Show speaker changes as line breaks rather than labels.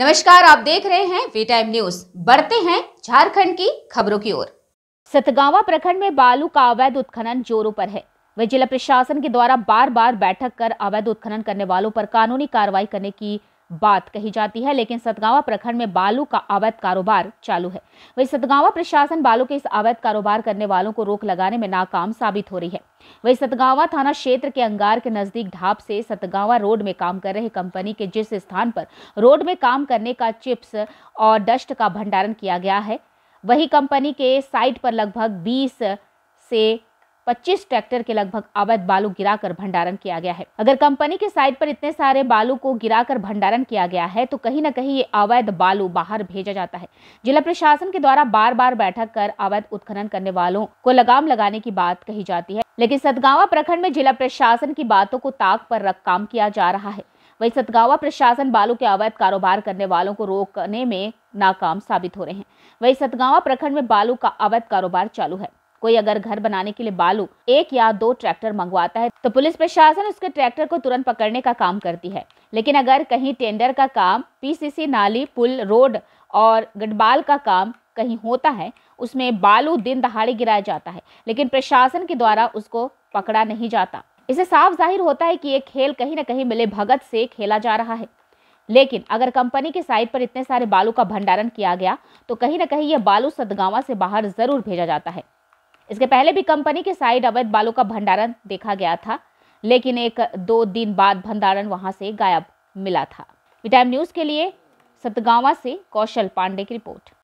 नमस्कार आप देख रहे हैं वी टाइम न्यूज बढ़ते हैं झारखंड की खबरों की ओर सतगावा प्रखंड में बालू का अवैध उत्खनन जोरों पर है वह जिला प्रशासन के द्वारा बार बार बैठक कर अवैध उत्खनन करने वालों पर कानूनी कार्रवाई करने की बात कही जाती है लेकिन सतगावा प्रखंड में बालू का अवैध कारोबार चालू है वही सतगावा प्रशासन बालू के इस अवैध कारोबार करने वालों को रोक लगाने में नाकाम साबित हो रही है वही सतगावा थाना क्षेत्र के अंगार के नजदीक ढाप से सतगावा रोड में काम कर रहे कंपनी के जिस स्थान पर रोड में काम करने का चिप्स और डस्ट का भंडारण किया गया है वही कंपनी के साइट पर लगभग बीस से 25 ट्रैक्टर के लगभग अवैध बालू गिराकर भंडारण किया गया है अगर कंपनी के साइट पर इतने सारे बालू को गिराकर भंडारण किया गया है तो कहीं ना कहीं ये अवैध बालू बाहर भेजा जाता है जिला प्रशासन के द्वारा बार बार बैठक कर अवैध उत्खनन करने वालों को लगाम लगाने की बात कही जाती है लेकिन सतगावा प्रखंड में जिला प्रशासन की बातों को ताक पर रख काम किया जा रहा है वही सतगावा प्रशासन बालू के अवैध कारोबार करने वालों को रोकने में नाकाम साबित हो रहे हैं वही सतगावा प्रखंड में बालू का अवैध कारोबार चालू है कोई अगर घर बनाने के लिए बालू एक या दो ट्रैक्टर मंगवाता है तो पुलिस प्रशासन उसके ट्रैक्टर को तुरंत पकड़ने का काम करती है लेकिन अगर कहीं टेंडर का काम पीसीसी नाली पुल रोड और गडबाल का काम कहीं होता है उसमें बालू दिन दहाड़े गिराया जाता है लेकिन प्रशासन के द्वारा उसको पकड़ा नहीं जाता इसे साफ जाहिर होता है कि ये खेल कहीं ना कहीं मिले भगत से खेला जा रहा है लेकिन अगर कंपनी के साइट पर इतने सारे बालू का भंडारण किया गया तो कहीं ना कहीं यह बालू सदगावा से बाहर जरूर भेजा जाता है इसके पहले भी कंपनी के साइड अवैध बालू का भंडारण देखा गया था लेकिन एक दो दिन बाद भंडारण वहां से गायब मिला था वी न्यूज के लिए सतगावा से कौशल पांडे की रिपोर्ट